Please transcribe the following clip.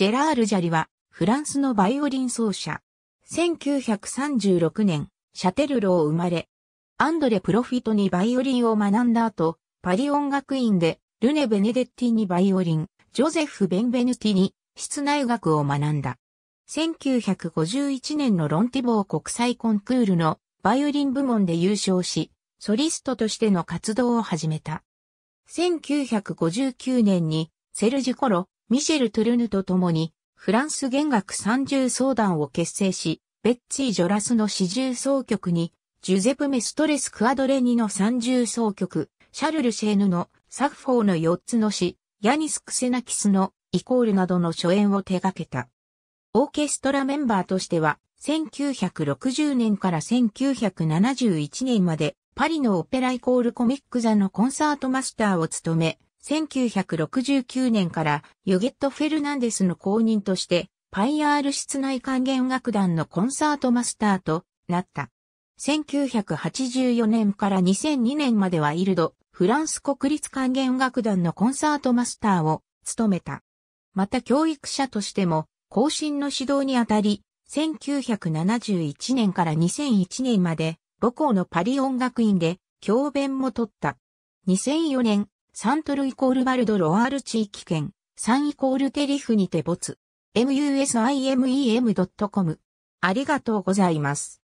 ジェラール・ジャリは、フランスのバイオリン奏者。1936年、シャテルロを生まれ。アンドレ・プロフィトにバイオリンを学んだ後、パリ音楽院で、ルネ・ベネデッティにバイオリン、ジョゼフ・ベンベヌティに、室内楽を学んだ。1951年のロンティボー国際コンクールのバイオリン部門で優勝し、ソリストとしての活動を始めた。1959年にセルジュ・コロ、ミシェル・トゥルヌと共に、フランス弦楽三重奏団を結成し、ベッツィ・ジョラスの四重奏曲に、ジュゼプ・メストレス・クアドレニの三重奏曲、シャルル・シェーヌのサフフォーの四つの詩、ヤニス・クセナキスのイコールなどの初演を手掛けた。オーケストラメンバーとしては、1960年から1971年まで、パリのオペライコールコミック座のコンサートマスターを務め、1969年からユゲット・フェルナンデスの公認として、パイアール室内管弦楽団のコンサートマスターとなった。1984年から2002年まではイルド、フランス国立管弦楽団のコンサートマスターを務めた。また教育者としても、後進の指導にあたり、1971年から2001年まで母校のパリ音楽院で教鞭も取った。2004年、サントルイコールバルドロアール地域圏、サンイコールテリフにて没。musimem.com。ありがとうございます。